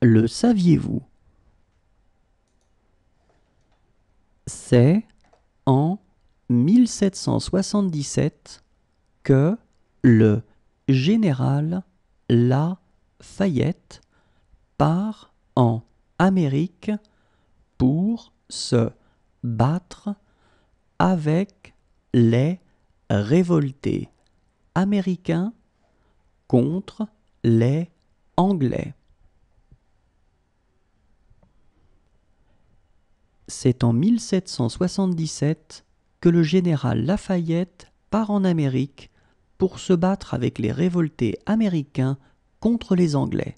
Le saviez-vous C'est en 1777 que le général La part en Amérique pour se battre avec les révoltés américains contre les Anglais. c'est en 1777 que le général Lafayette part en Amérique pour se battre avec les révoltés américains contre les Anglais.